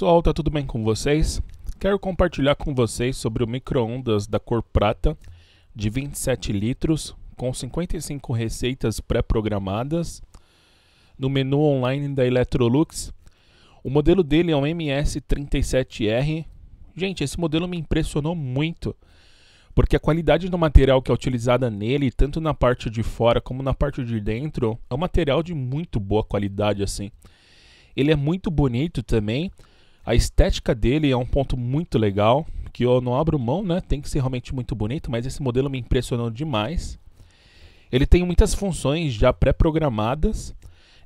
Pessoal, tá tudo bem com vocês? Quero compartilhar com vocês sobre o micro-ondas da cor prata de 27 litros com 55 receitas pré-programadas no menu online da Electrolux. O modelo dele é um MS37R. Gente, esse modelo me impressionou muito, porque a qualidade do material que é utilizada nele, tanto na parte de fora como na parte de dentro, é um material de muito boa qualidade assim. Ele é muito bonito também a estética dele é um ponto muito legal, que eu não abro mão, né? Tem que ser realmente muito bonito, mas esse modelo me impressionou demais. Ele tem muitas funções já pré-programadas.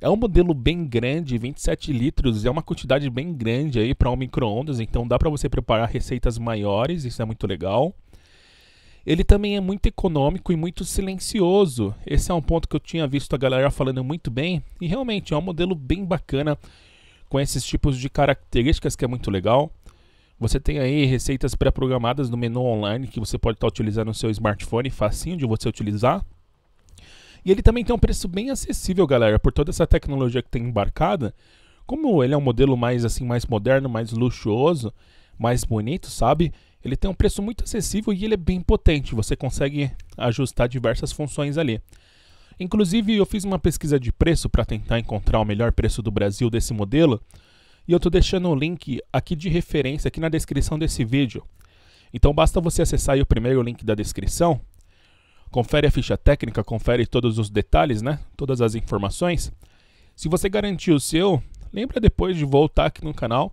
É um modelo bem grande, 27 litros, é uma quantidade bem grande aí para um micro-ondas, então dá para você preparar receitas maiores, isso é muito legal. Ele também é muito econômico e muito silencioso. Esse é um ponto que eu tinha visto a galera falando muito bem, e realmente é um modelo bem bacana com esses tipos de características que é muito legal. Você tem aí receitas pré-programadas no menu online que você pode estar tá utilizando no seu smartphone, facinho de você utilizar. E ele também tem um preço bem acessível, galera, por toda essa tecnologia que tem embarcada. Como ele é um modelo mais assim, mais moderno, mais luxuoso, mais bonito, sabe? Ele tem um preço muito acessível e ele é bem potente. Você consegue ajustar diversas funções ali. Inclusive, eu fiz uma pesquisa de preço para tentar encontrar o melhor preço do Brasil desse modelo, e eu estou deixando o link aqui de referência aqui na descrição desse vídeo. Então basta você acessar o primeiro link da descrição, confere a ficha técnica, confere todos os detalhes, né? Todas as informações. Se você garantiu o seu, lembra depois de voltar aqui no canal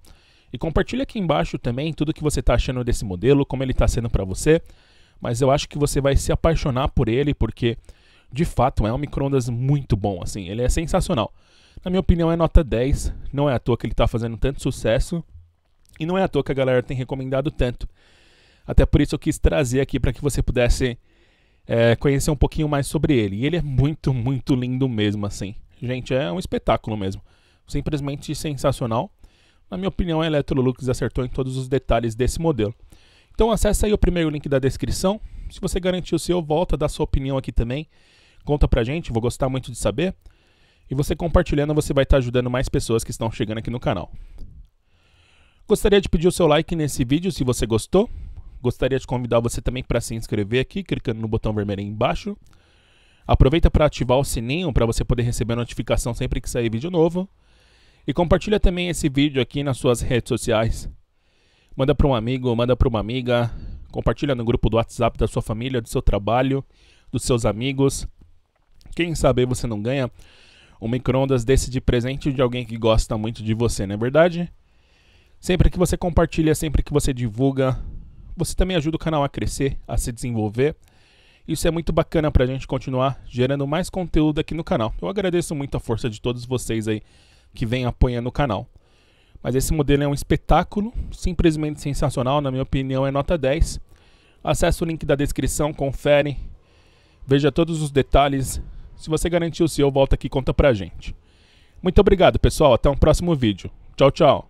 e compartilha aqui embaixo também tudo que você está achando desse modelo, como ele está sendo para você. Mas eu acho que você vai se apaixonar por ele, porque de fato é um microondas muito bom, assim, ele é sensacional. Na minha opinião é nota 10, não é à toa que ele está fazendo tanto sucesso e não é à toa que a galera tem recomendado tanto. Até por isso eu quis trazer aqui para que você pudesse é, conhecer um pouquinho mais sobre ele. E ele é muito, muito lindo mesmo, assim. Gente, é um espetáculo mesmo. Simplesmente sensacional. Na minha opinião, a Electrolux acertou em todos os detalhes desse modelo. Então acessa aí o primeiro link da descrição. Se você garantiu o seu, volta, dá sua opinião aqui também. Conta pra gente, vou gostar muito de saber. E você compartilhando, você vai estar tá ajudando mais pessoas que estão chegando aqui no canal. Gostaria de pedir o seu like nesse vídeo se você gostou. Gostaria de convidar você também para se inscrever aqui, clicando no botão vermelho aí embaixo. Aproveita para ativar o sininho para você poder receber a notificação sempre que sair vídeo novo. E compartilha também esse vídeo aqui nas suas redes sociais. Manda para um amigo, manda para uma amiga. Compartilha no grupo do WhatsApp da sua família, do seu trabalho, dos seus amigos. Quem saber você não ganha um microondas desse de presente de alguém que gosta muito de você, não é verdade? Sempre que você compartilha, sempre que você divulga, você também ajuda o canal a crescer, a se desenvolver. Isso é muito bacana para a gente continuar gerando mais conteúdo aqui no canal. Eu agradeço muito a força de todos vocês aí que vem apoiando o canal. Mas esse modelo é um espetáculo, simplesmente sensacional, na minha opinião é nota 10. Acesse o link da descrição, confere, veja todos os detalhes, se você garantiu o seu, volta aqui e conta pra gente. Muito obrigado, pessoal. Até um próximo vídeo. Tchau, tchau.